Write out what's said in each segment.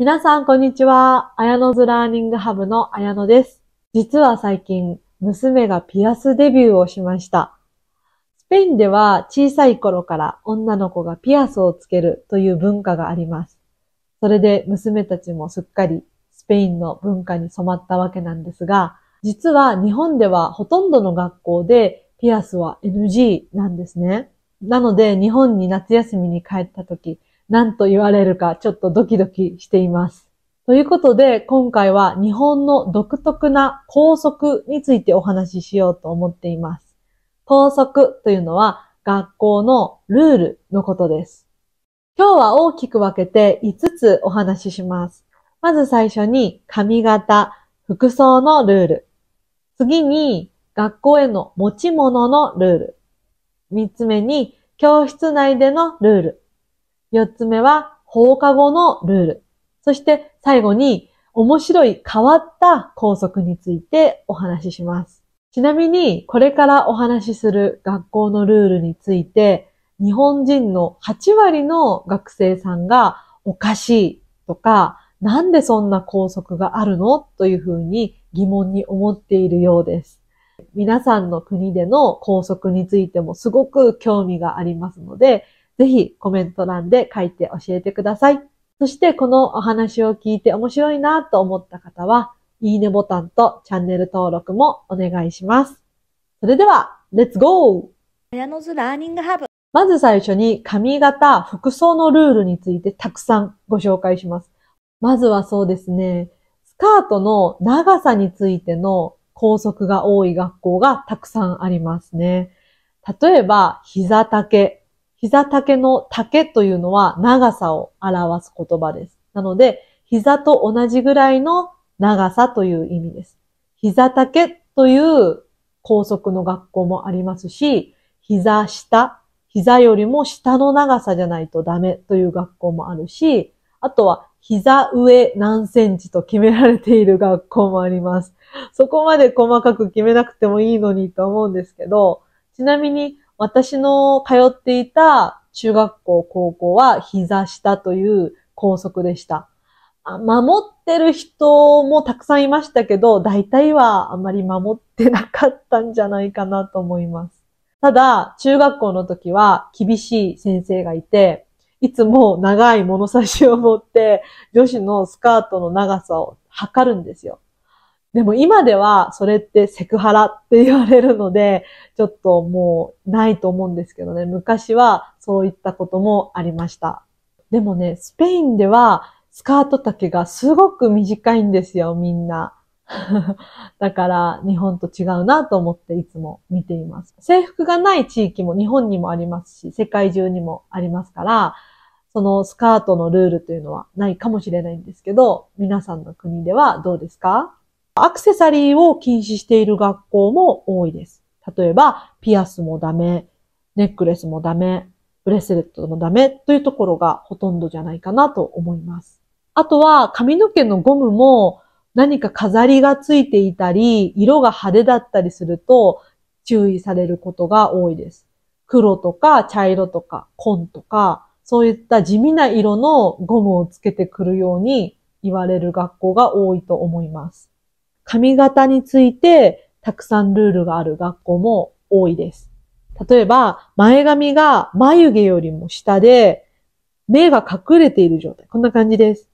皆さん、こんにちは。あやのずラーニングハブのあやのです。実は最近、娘がピアスデビューをしました。スペインでは小さい頃から女の子がピアスをつけるという文化があります。それで娘たちもすっかりスペインの文化に染まったわけなんですが、実は日本ではほとんどの学校でピアスは NG なんですね。なので日本に夏休みに帰った時、何と言われるかちょっとドキドキしています。ということで、今回は日本の独特な校則についてお話ししようと思っています。校則というのは学校のルールのことです。今日は大きく分けて5つお話しします。まず最初に髪型、服装のルール。次に学校への持ち物のルール。3つ目に教室内でのルール。四つ目は放課後のルール。そして最後に面白い変わった校則についてお話しします。ちなみにこれからお話しする学校のルールについて日本人の8割の学生さんがおかしいとかなんでそんな校則があるのというふうに疑問に思っているようです。皆さんの国での校則についてもすごく興味がありますので、ぜひコメント欄で書いて教えてください。そしてこのお話を聞いて面白いなと思った方は、いいねボタンとチャンネル登録もお願いします。それでは、レッツゴー親ラーニングハブまず最初に髪型、服装のルールについてたくさんご紹介します。まずはそうですね、スカートの長さについての高速が多い学校がたくさんありますね。例えば、膝丈膝丈の丈というのは長さを表す言葉です。なので、膝と同じぐらいの長さという意味です。膝丈という高速の学校もありますし、膝下、膝よりも下の長さじゃないとダメという学校もあるし、あとは膝上何センチと決められている学校もあります。そこまで細かく決めなくてもいいのにと思うんですけど、ちなみに私の通っていた中学校、高校は膝下という校則でした。守ってる人もたくさんいましたけど、大体はあまり守ってなかったんじゃないかなと思います。ただ、中学校の時は厳しい先生がいて、いつも長い物差しを持って、女子のスカートの長さを測るんですよ。でも今ではそれってセクハラって言われるので、ちょっともうないと思うんですけどね、昔はそういったこともありました。でもね、スペインではスカート丈がすごく短いんですよ、みんな。だから日本と違うなと思っていつも見ています。制服がない地域も日本にもありますし、世界中にもありますから、そのスカートのルールというのはないかもしれないんですけど、皆さんの国ではどうですかアクセサリーを禁止している学校も多いです。例えば、ピアスもダメ、ネックレスもダメ、ブレスレットもダメというところがほとんどじゃないかなと思います。あとは髪の毛のゴムも何か飾りがついていたり、色が派手だったりすると注意されることが多いです。黒とか茶色とか紺とか、そういった地味な色のゴムをつけてくるように言われる学校が多いと思います。髪型についてたくさんルールがある学校も多いです。例えば、前髪が眉毛よりも下で、目が隠れている状態。こんな感じです。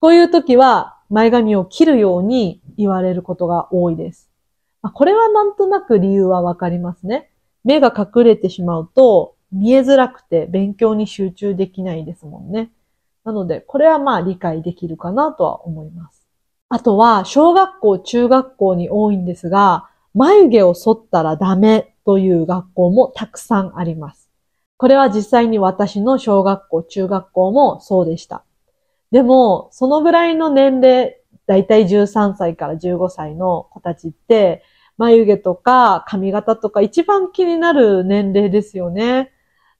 こういう時は、前髪を切るように言われることが多いです。これはなんとなく理由はわかりますね。目が隠れてしまうと、見えづらくて勉強に集中できないですもんね。なので、これはまあ理解できるかなとは思います。あとは、小学校、中学校に多いんですが、眉毛を剃ったらダメという学校もたくさんあります。これは実際に私の小学校、中学校もそうでした。でも、そのぐらいの年齢、だいたい13歳から15歳の子たちって、眉毛とか髪型とか一番気になる年齢ですよね。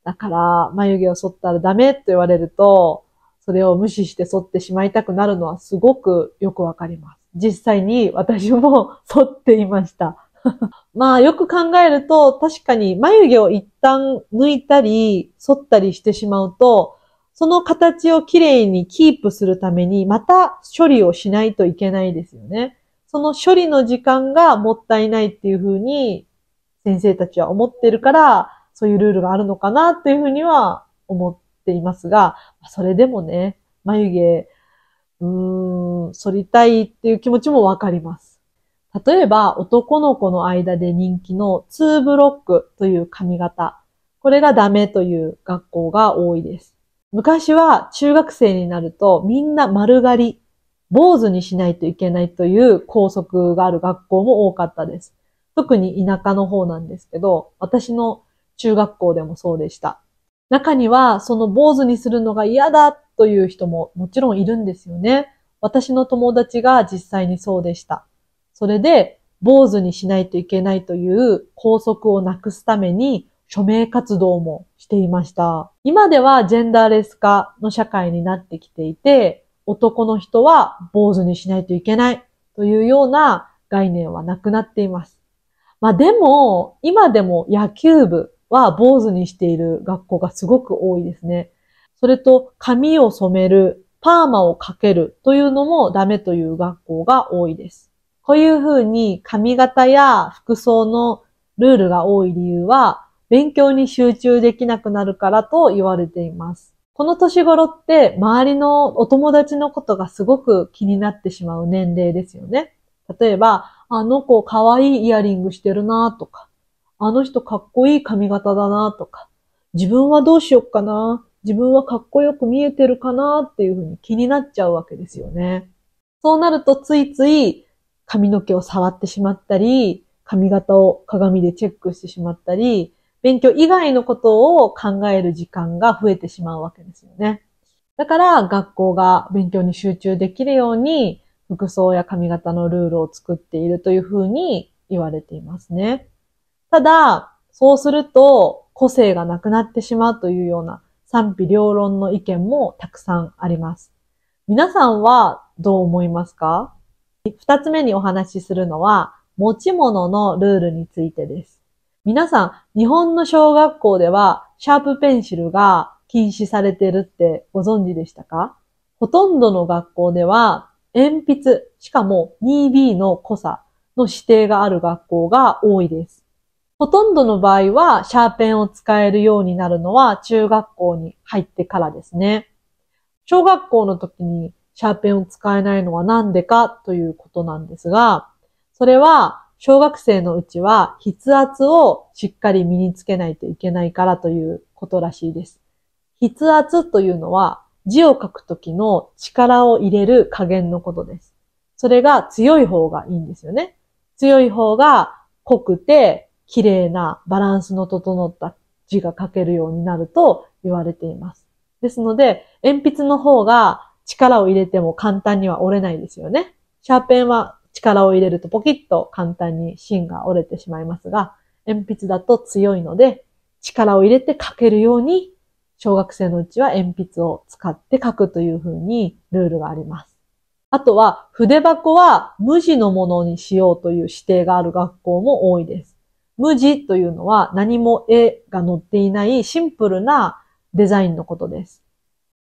だから、眉毛を剃ったらダメと言われると、それを無視して剃ってしまいたくなるのはすごくよくわかります。実際に私も剃っていました。まあよく考えると確かに眉毛を一旦抜いたり剃ったりしてしまうとその形をきれいにキープするためにまた処理をしないといけないですよね。その処理の時間がもったいないっていうふうに先生たちは思ってるからそういうルールがあるのかなっていうふうには思ていますが、それでもね、眉毛、うーん、剃りたいっていう気持ちもわかります。例えば、男の子の間で人気の2ブロックという髪型。これがダメという学校が多いです。昔は中学生になるとみんな丸刈り、坊主にしないといけないという校則がある学校も多かったです。特に田舎の方なんですけど、私の中学校でもそうでした。中には、その坊主にするのが嫌だという人ももちろんいるんですよね。私の友達が実際にそうでした。それで、坊主にしないといけないという拘束をなくすために、署名活動もしていました。今ではジェンダーレス化の社会になってきていて、男の人は坊主にしないといけないというような概念はなくなっています。まあでも、今でも野球部は坊主にしている学校がすごく多いですね。それと、髪を染める、パーマをかけるというのもダメという学校が多いです。こういうふうに髪型や服装のルールが多い理由は、勉強に集中できなくなるからと言われています。この年頃って周りのお友達のことがすごく気になってしまう年齢ですよね。例えば、あの子可愛いイヤリングしてるなとか、あの人かっこいい髪型だなとか、自分はどうしよっかな、自分はかっこよく見えてるかなっていうふうに気になっちゃうわけですよね。そうなるとついつい髪の毛を触ってしまったり、髪型を鏡でチェックしてしまったり、勉強以外のことを考える時間が増えてしまうわけですよね。だから学校が勉強に集中できるように服装や髪型のルールを作っているというふうに言われていますね。ただ、そうすると個性がなくなってしまうというような賛否両論の意見もたくさんあります。皆さんはどう思いますか二つ目にお話しするのは、持ち物のルールについてです。皆さん、日本の小学校では、シャープペンシルが禁止されてるってご存知でしたかほとんどの学校では、鉛筆、しかも 2B の濃さの指定がある学校が多いです。ほとんどの場合は、シャーペンを使えるようになるのは中学校に入ってからですね。小学校の時にシャーペンを使えないのはなんでかということなんですが、それは小学生のうちは筆圧をしっかり身につけないといけないからということらしいです。筆圧というのは字を書く時の力を入れる加減のことです。それが強い方がいいんですよね。強い方が濃くて綺麗なバランスの整った字が書けるようになると言われています。ですので、鉛筆の方が力を入れても簡単には折れないですよね。シャーペンは力を入れるとポキッと簡単に芯が折れてしまいますが、鉛筆だと強いので、力を入れて書けるように、小学生のうちは鉛筆を使って書くというふうにルールがあります。あとは、筆箱は無地のものにしようという指定がある学校も多いです。無地というのは何も絵が載っていないシンプルなデザインのことです。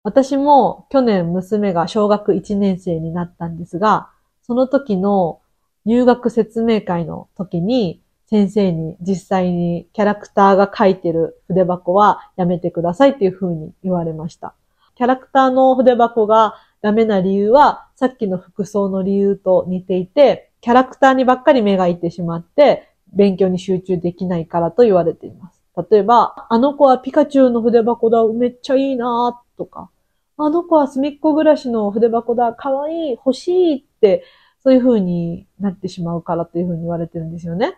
私も去年娘が小学1年生になったんですが、その時の入学説明会の時に先生に実際にキャラクターが書いてる筆箱はやめてくださいっていうふうに言われました。キャラクターの筆箱がダメな理由はさっきの服装の理由と似ていて、キャラクターにばっかり目がいってしまって、勉強に集中できないからと言われています。例えば、あの子はピカチュウの筆箱だ、めっちゃいいなとか、あの子は隅っこ暮らしの筆箱だ、かわいい、欲しいって、そういう風になってしまうからという風に言われてるんですよね。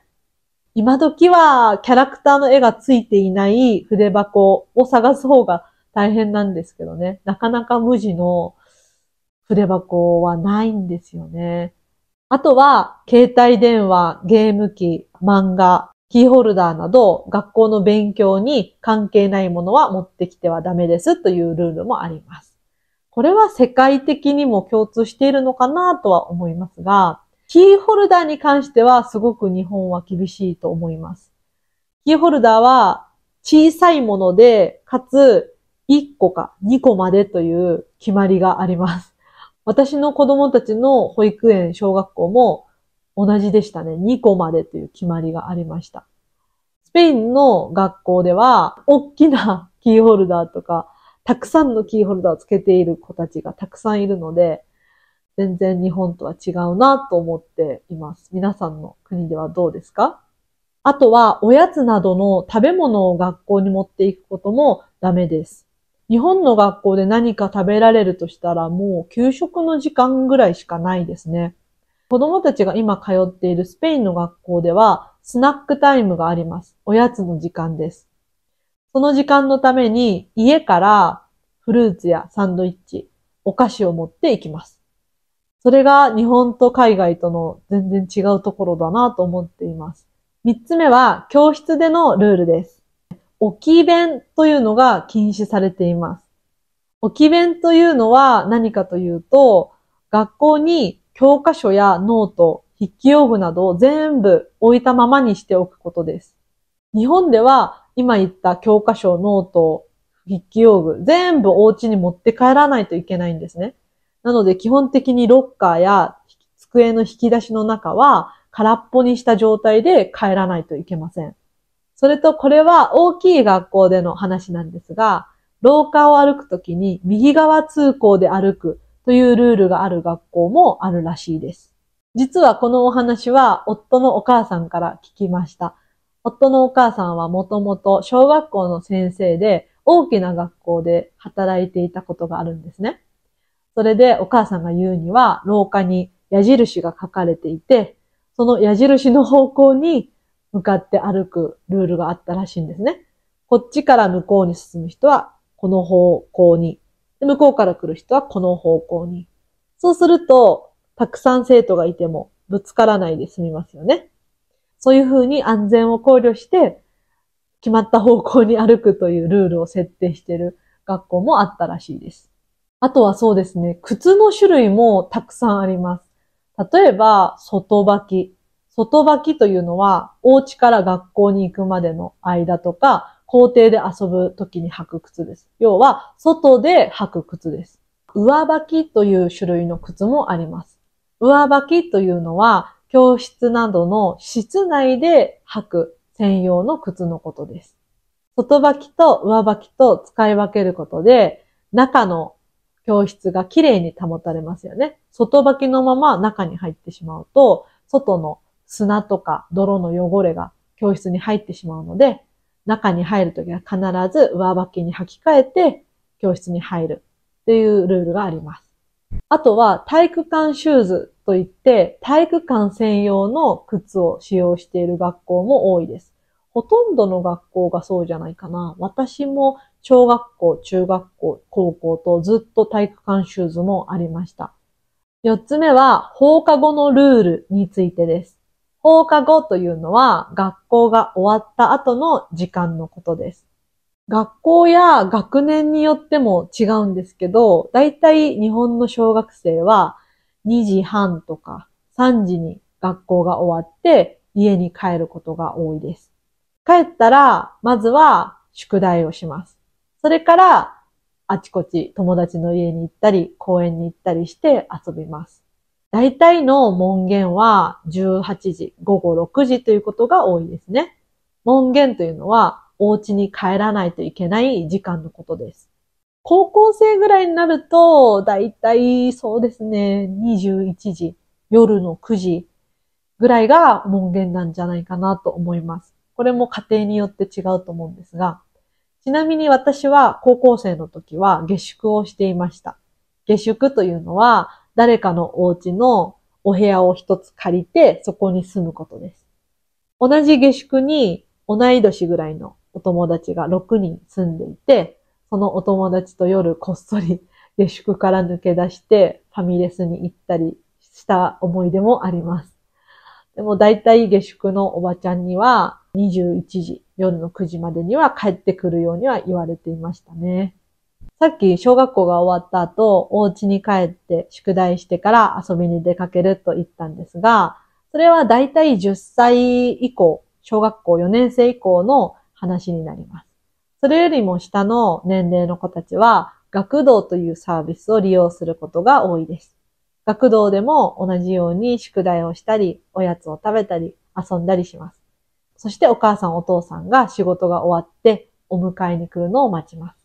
今時はキャラクターの絵がついていない筆箱を探す方が大変なんですけどね。なかなか無地の筆箱はないんですよね。あとは、携帯電話、ゲーム機、漫画、キーホルダーなど、学校の勉強に関係ないものは持ってきてはダメですというルールもあります。これは世界的にも共通しているのかなとは思いますが、キーホルダーに関してはすごく日本は厳しいと思います。キーホルダーは小さいもので、かつ1個か2個までという決まりがあります。私の子供たちの保育園、小学校も同じでしたね。2個までという決まりがありました。スペインの学校では、大きなキーホルダーとか、たくさんのキーホルダーをつけている子たちがたくさんいるので、全然日本とは違うなと思っています。皆さんの国ではどうですかあとは、おやつなどの食べ物を学校に持っていくこともダメです。日本の学校で何か食べられるとしたらもう給食の時間ぐらいしかないですね。子供たちが今通っているスペインの学校ではスナックタイムがあります。おやつの時間です。その時間のために家からフルーツやサンドイッチ、お菓子を持っていきます。それが日本と海外との全然違うところだなと思っています。三つ目は教室でのルールです。置き弁というのが禁止されています。置き弁というのは何かというと、学校に教科書やノート、筆記用具などを全部置いたままにしておくことです。日本では今言った教科書、ノート、筆記用具、全部お家に持って帰らないといけないんですね。なので基本的にロッカーや机の引き出しの中は空っぽにした状態で帰らないといけません。それとこれは大きい学校での話なんですが、廊下を歩くときに右側通行で歩くというルールがある学校もあるらしいです。実はこのお話は夫のお母さんから聞きました。夫のお母さんはもともと小学校の先生で大きな学校で働いていたことがあるんですね。それでお母さんが言うには廊下に矢印が書かれていて、その矢印の方向に向かって歩くルールがあったらしいんですね。こっちから向こうに進む人はこの方向に。向こうから来る人はこの方向に。そうすると、たくさん生徒がいてもぶつからないで済みますよね。そういうふうに安全を考慮して、決まった方向に歩くというルールを設定している学校もあったらしいです。あとはそうですね、靴の種類もたくさんあります。例えば、外履き。外履きというのは、お家から学校に行くまでの間とか、校庭で遊ぶ時に履く靴です。要は、外で履く靴です。上履きという種類の靴もあります。上履きというのは、教室などの室内で履く専用の靴のことです。外履きと上履きと使い分けることで、中の教室がきれいに保たれますよね。外履きのまま中に入ってしまうと、外の砂とか泥の汚れが教室に入ってしまうので、中に入るときは必ず上履きに履き替えて教室に入るっていうルールがあります。あとは体育館シューズといって体育館専用の靴を使用している学校も多いです。ほとんどの学校がそうじゃないかな。私も小学校、中学校、高校とずっと体育館シューズもありました。四つ目は放課後のルールについてです。放課後というのは学校が終わった後の時間のことです。学校や学年によっても違うんですけど、大体日本の小学生は2時半とか3時に学校が終わって家に帰ることが多いです。帰ったら、まずは宿題をします。それから、あちこち友達の家に行ったり、公園に行ったりして遊びます。大体の門限は18時、午後6時ということが多いですね。門限というのはお家に帰らないといけない時間のことです。高校生ぐらいになると、だいたいそうですね、21時、夜の9時ぐらいが門限なんじゃないかなと思います。これも家庭によって違うと思うんですが、ちなみに私は高校生の時は下宿をしていました。下宿というのは、誰かのお家のお部屋を一つ借りて、そこに住むことです。同じ下宿に同い年ぐらいのお友達が6人住んでいて、そのお友達と夜こっそり 下宿から抜け出してファミレスに行ったりした思い出もあります。でも大体下宿のおばちゃんには21時、夜の9時までには帰ってくるようには言われていましたね。さっき小学校が終わった後、お家に帰って宿題してから遊びに出かけると言ったんですが、それはだいたい10歳以降、小学校4年生以降の話になります。それよりも下の年齢の子たちは、学童というサービスを利用することが多いです。学童でも同じように宿題をしたり、おやつを食べたり、遊んだりします。そしてお母さんお父さんが仕事が終わってお迎えに来るのを待ちます。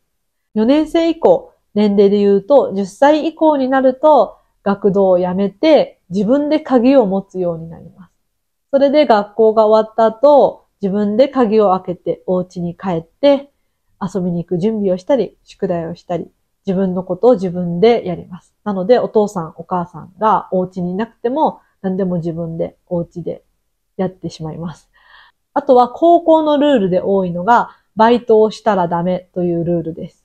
4年生以降、年齢で言うと、10歳以降になると、学童を辞めて、自分で鍵を持つようになります。それで学校が終わった後、自分で鍵を開けてお家に帰って、遊びに行く準備をしたり、宿題をしたり、自分のことを自分でやります。なので、お父さん、お母さんがお家にいなくても、何でも自分でお家でやってしまいます。あとは、高校のルールで多いのが、バイトをしたらダメというルールです。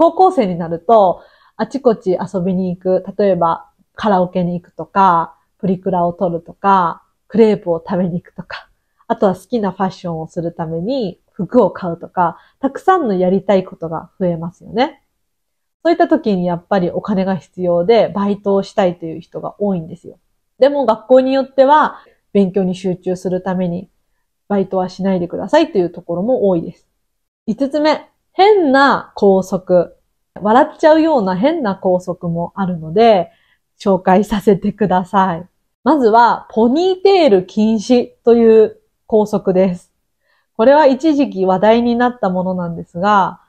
高校生になると、あちこち遊びに行く。例えば、カラオケに行くとか、プリクラを撮るとか、クレープを食べに行くとか、あとは好きなファッションをするために服を買うとか、たくさんのやりたいことが増えますよね。そういった時にやっぱりお金が必要でバイトをしたいという人が多いんですよ。でも学校によっては勉強に集中するためにバイトはしないでくださいというところも多いです。5つ目、変な校則、笑っちゃうような変な校則もあるので、紹介させてください。まずは、ポニーテール禁止という校則です。これは一時期話題になったものなんですが、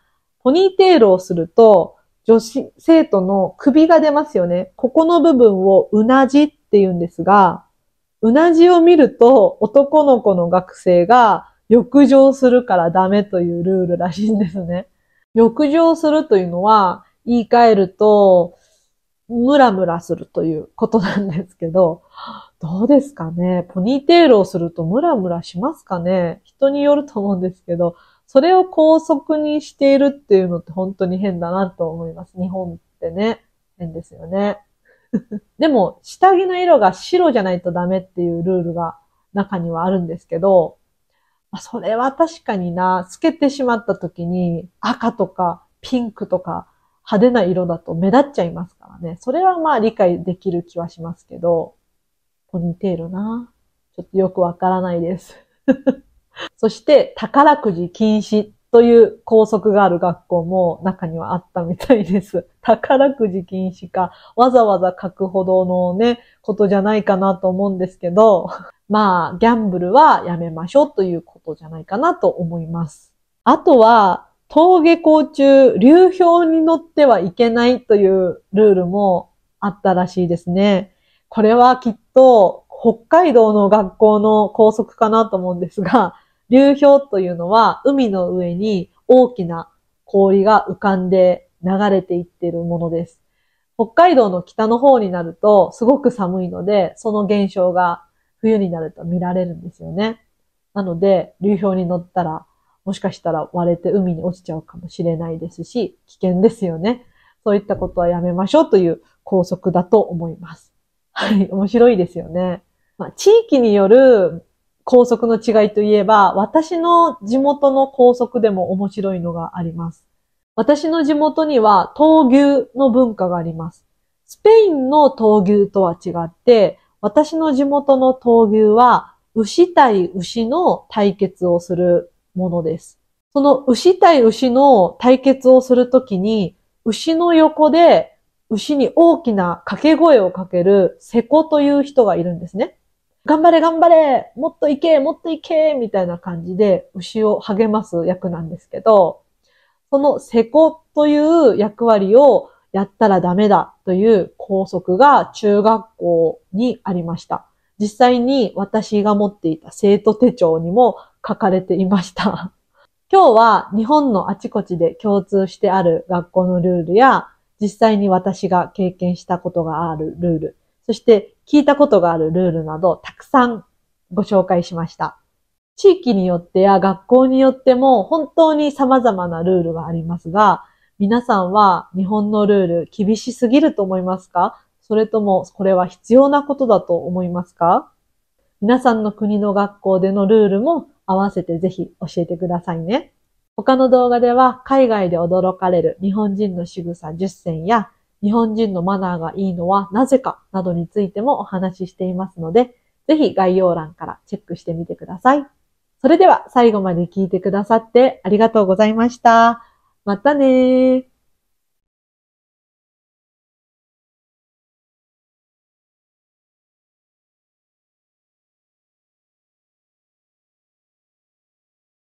ポニーテールをすると、女子生徒の首が出ますよね。ここの部分をうなじって言うんですが、うなじを見ると男の子の学生が浴場するからダメというルールらしいんですね。浴 場するというのは、言い換えると、ムラムラするということなんですけど、どうですかねポニーテールをするとムラムラしますかね人によると思うんですけど、それを高速にしているっていうのって本当に変だなと思います。日本ってね、変ですよね。でも、下着の色が白じゃないとダメっていうルールが中にはあるんですけど、それは確かにな、透けてしまった時に赤とかピンクとか派手な色だと目立っちゃいますからね。それはまあ理解できる気はしますけど、ポニーテールな。ちょっとよくわからないです。そして、宝くじ禁止っという校則がある学校も中にはあったみたいです。宝くじ禁止か、わざわざ書くほどのね、ことじゃないかなと思うんですけど、まあ、ギャンブルはやめましょうということじゃないかなと思います。あとは、登下校中、流氷に乗ってはいけないというルールもあったらしいですね。これはきっと北海道の学校の校則かなと思うんですが、流氷というのは海の上に大きな氷が浮かんで流れていってるものです。北海道の北の方になるとすごく寒いので、その現象が冬になると見られるんですよね。なので、流氷に乗ったら、もしかしたら割れて海に落ちちゃうかもしれないですし、危険ですよね。そういったことはやめましょうという校則だと思います。はい、面白いですよね。まあ、地域による校則の違いといえば、私の地元の校則でも面白いのがあります。私の地元には闘牛の文化があります。スペインの闘牛とは違って、私の地元の闘牛は、牛対牛の対決をするものです。その牛対牛の対決をするときに、牛の横で牛に大きな掛け声をかけるセコという人がいるんですね。頑張れ頑張れもっといけもっといけみたいな感じで牛を励ます役なんですけど、そのセコという役割をやったらダメだという校則が中学校にありました。実際に私が持っていた生徒手帳にも書かれていました。今日は日本のあちこちで共通してある学校のルールや、実際に私が経験したことがあるルール、そして聞いたことがあるルールなどたくさんご紹介しました。地域によってや学校によっても本当に様々なルールがありますが、皆さんは日本のルール厳しすぎると思いますかそれともこれは必要なことだと思いますか皆さんの国の学校でのルールも合わせてぜひ教えてくださいね。他の動画では海外で驚かれる日本人の仕草10選や日本人のマナーがいいのはなぜかなどについてもお話ししていますので、ぜひ概要欄からチェックしてみてください。それでは最後まで聞いてくださってありがとうございました。またねー。